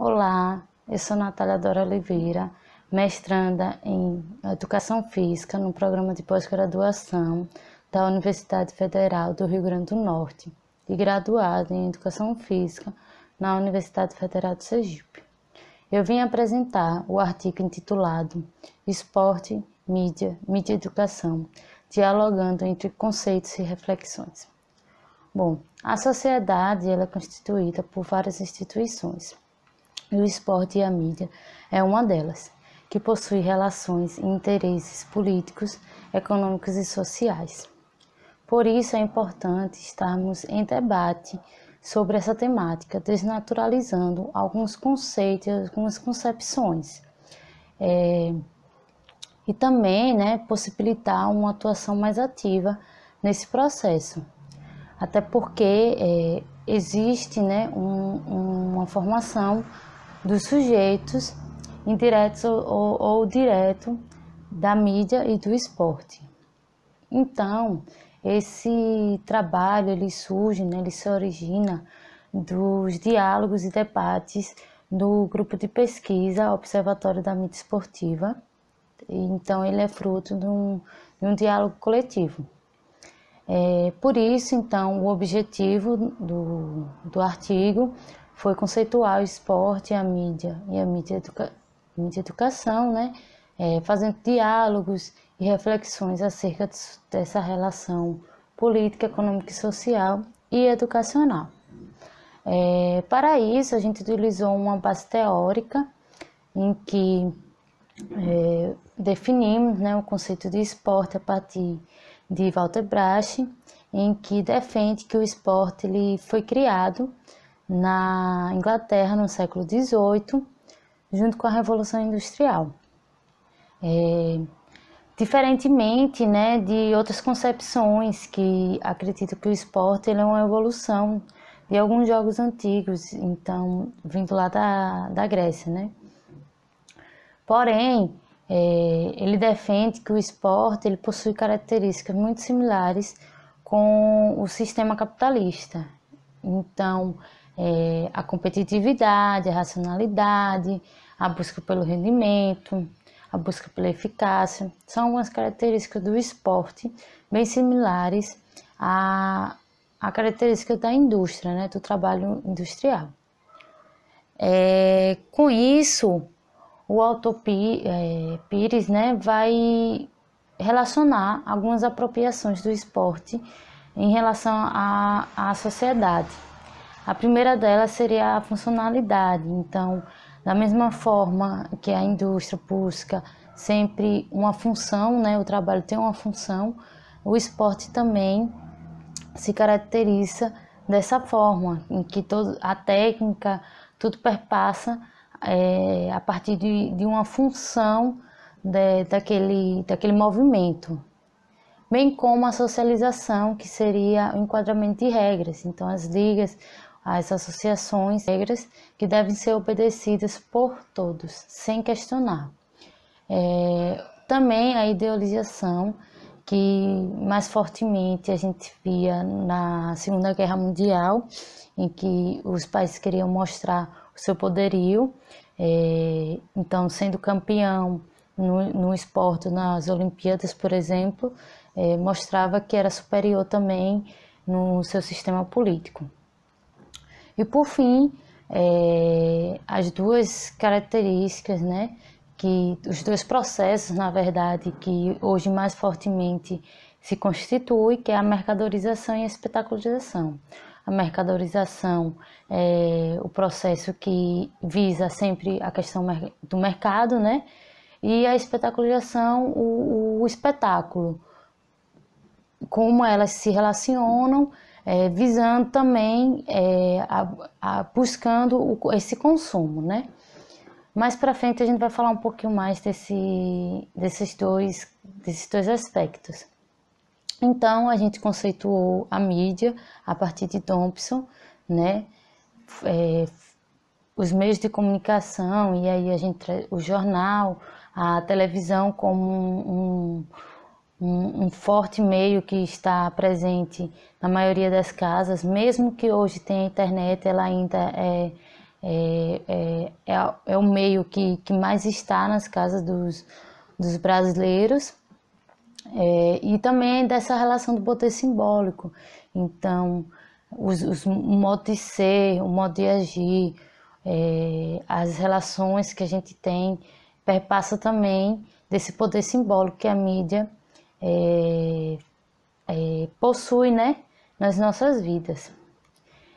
Olá, eu sou Natália Dora Oliveira, mestranda em Educação Física no programa de pós-graduação da Universidade Federal do Rio Grande do Norte e graduada em Educação Física na Universidade Federal de Sergipe. Eu vim apresentar o artigo intitulado Esporte, Mídia, Mídia e Educação, dialogando entre conceitos e reflexões. Bom, a sociedade ela é constituída por várias instituições e o esporte e a mídia é uma delas, que possui relações e interesses políticos, econômicos e sociais. Por isso é importante estarmos em debate sobre essa temática, desnaturalizando alguns conceitos, algumas concepções. É, e também né, possibilitar uma atuação mais ativa nesse processo. Até porque é, existe né, um, uma formação dos sujeitos, indiretos ou, ou direto, da mídia e do esporte. Então, esse trabalho ele surge, né, ele se origina dos diálogos e debates do grupo de pesquisa Observatório da Mídia Esportiva. Então, ele é fruto de um, de um diálogo coletivo. É, por isso, então, o objetivo do, do artigo foi conceituar o esporte e a mídia, e a mídia, educa mídia educação, né? É, fazendo diálogos e reflexões acerca dessa relação política, econômica e social e educacional. É, para isso, a gente utilizou uma base teórica em que é, definimos né, o conceito de esporte a partir de Walter Brasch, em que defende que o esporte ele foi criado na Inglaterra no século XVIII, junto com a Revolução Industrial. É, diferentemente né, de outras concepções que acredito que o esporte ele é uma evolução de alguns jogos antigos, então vindo lá da, da Grécia. Né? Porém, é, ele defende que o esporte ele possui características muito similares com o sistema capitalista. Então, é, a competitividade, a racionalidade, a busca pelo rendimento, a busca pela eficácia. São algumas características do esporte bem similares à, à característica da indústria, né, do trabalho industrial. É, com isso, o autor é, Pires né, vai relacionar algumas apropriações do esporte em relação à, à sociedade. A primeira delas seria a funcionalidade. Então, da mesma forma que a indústria busca sempre uma função, né, o trabalho tem uma função, o esporte também se caracteriza dessa forma, em que todo, a técnica, tudo perpassa é, a partir de, de uma função de, daquele, daquele movimento, bem como a socialização, que seria o enquadramento de regras. Então, as ligas às associações negras que devem ser obedecidas por todos, sem questionar. É, também a idealização que mais fortemente a gente via na Segunda Guerra Mundial, em que os países queriam mostrar o seu poderio, é, então sendo campeão no, no, esporte, nas Olimpíadas, por exemplo, é, mostrava que era superior também no seu sistema político. E por fim, é, as duas características, né, que os dois processos, na verdade, que hoje mais fortemente se constituem, que é a mercadorização e a espetacularização. A mercadorização é o processo que visa sempre a questão do mercado, né? E a espetacularização, o, o espetáculo, como elas se relacionam é, visando também é, a, a, buscando o, esse consumo, né? Mais para frente a gente vai falar um pouquinho mais desse, desses, dois, desses dois aspectos. Então a gente conceituou a mídia a partir de Thompson, né? É, os meios de comunicação e aí a gente o jornal, a televisão como um, um um, forte meio que está presente na maioria das casas, mesmo que hoje tenha internet, ela ainda é, é, é, é, é o meio que, que mais está nas casas dos, dos brasileiros é, e também é dessa relação do poder simbólico. Então, os, os, o modo de ser, o modo de agir, é, as relações que a gente tem perpassa também desse poder simbólico que a mídia é, é, possui né, nas nossas vidas.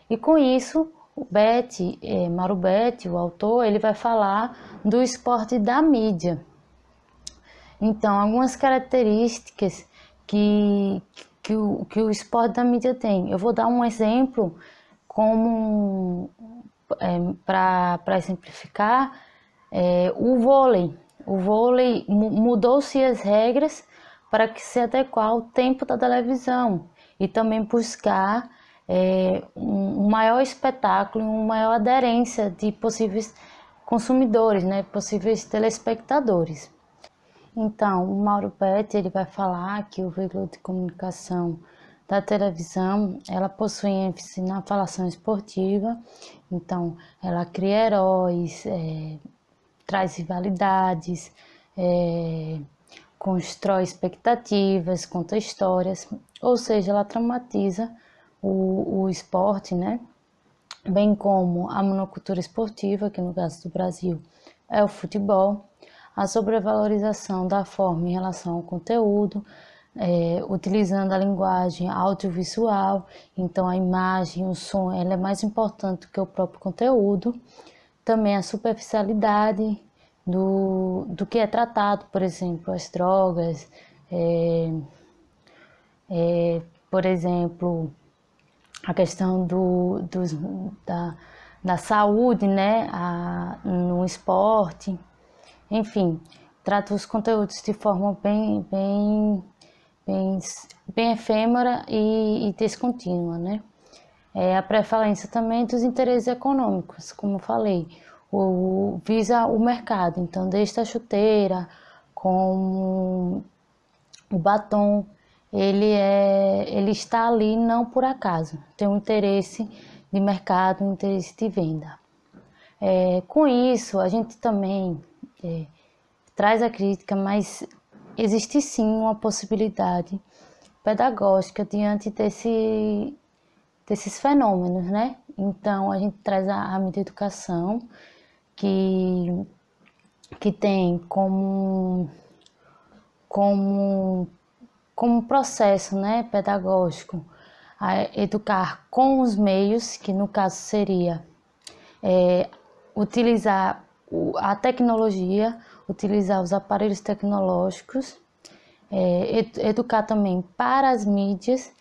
E com isso, o Bete, é, Mauro Betti, o autor, ele vai falar do esporte da mídia. Então, algumas características que, que, o, que o esporte da mídia tem. Eu vou dar um exemplo como é, para exemplificar é, o vôlei. O vôlei mudou-se as regras para que se adequar ao tempo da televisão e também buscar é, um maior espetáculo, uma maior aderência de possíveis consumidores, né, possíveis telespectadores. Então, o Mauro Petty, ele vai falar que o veículo de comunicação da televisão, ela possui ênfase na falação esportiva, então ela cria heróis, é, traz rivalidades, é, constrói expectativas, conta histórias, ou seja, ela traumatiza o, o esporte, né? Bem como a monocultura esportiva, que no caso do Brasil é o futebol, a sobrevalorização da forma em relação ao conteúdo, é, utilizando a linguagem audiovisual, então a imagem, o som, ela é mais importante do que o próprio conteúdo. Também a superficialidade, do, do que é tratado, por exemplo, as drogas, é, é, por exemplo, a questão do, dos, da, da saúde né, a, no esporte, enfim, trata os conteúdos de forma bem, bem, bem, bem efêmera e, e descontínua. Né? É a prevalência também dos interesses econômicos, como falei, o, visa o mercado. Então, desde a chuteira, com o batom, ele, é, ele está ali não por acaso, tem um interesse de mercado, um interesse de venda. É, com isso, a gente também é, traz a crítica, mas existe sim uma possibilidade pedagógica diante desse, desses fenômenos, né? Então, a gente traz a, a medieducação educação que, que tem como, como, como processo né, pedagógico educar com os meios, que no caso seria é, utilizar a tecnologia, utilizar os aparelhos tecnológicos, é, educar também para as mídias,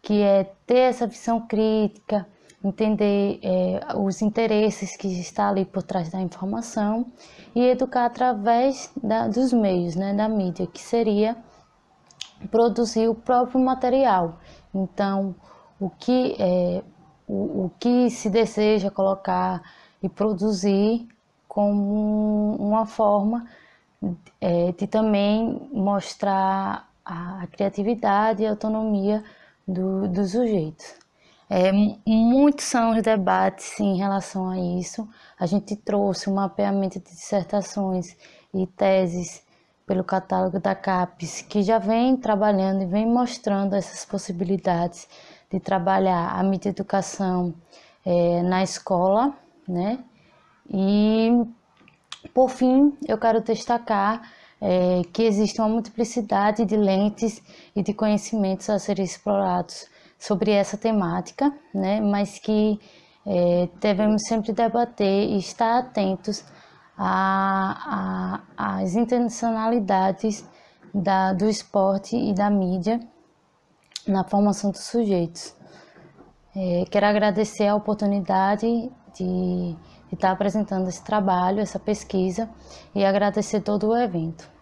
que é ter essa visão crítica, entender é, os interesses que está ali por trás da informação e educar através da, dos meios, né, da mídia, que seria produzir o próprio material. Então, o que é, o, o que se deseja colocar e produzir como uma forma é, de também mostrar a, criatividade e a autonomia do, do sujeito. É, muitos são os debates em relação a isso. A gente trouxe um mapeamento de dissertações e teses pelo catálogo da CAPES, que já vem trabalhando e vem mostrando essas possibilidades de trabalhar a mídia educação é, na escola, né? E, por fim, eu quero destacar é, que existe uma multiplicidade de lentes e de conhecimentos a serem explorados sobre essa temática, né? mas que é, devemos sempre debater e estar atentos às intencionalidades da, do esporte e da mídia na formação dos sujeitos. É, quero agradecer a oportunidade de, de estar apresentando esse trabalho, essa pesquisa e agradecer todo o evento.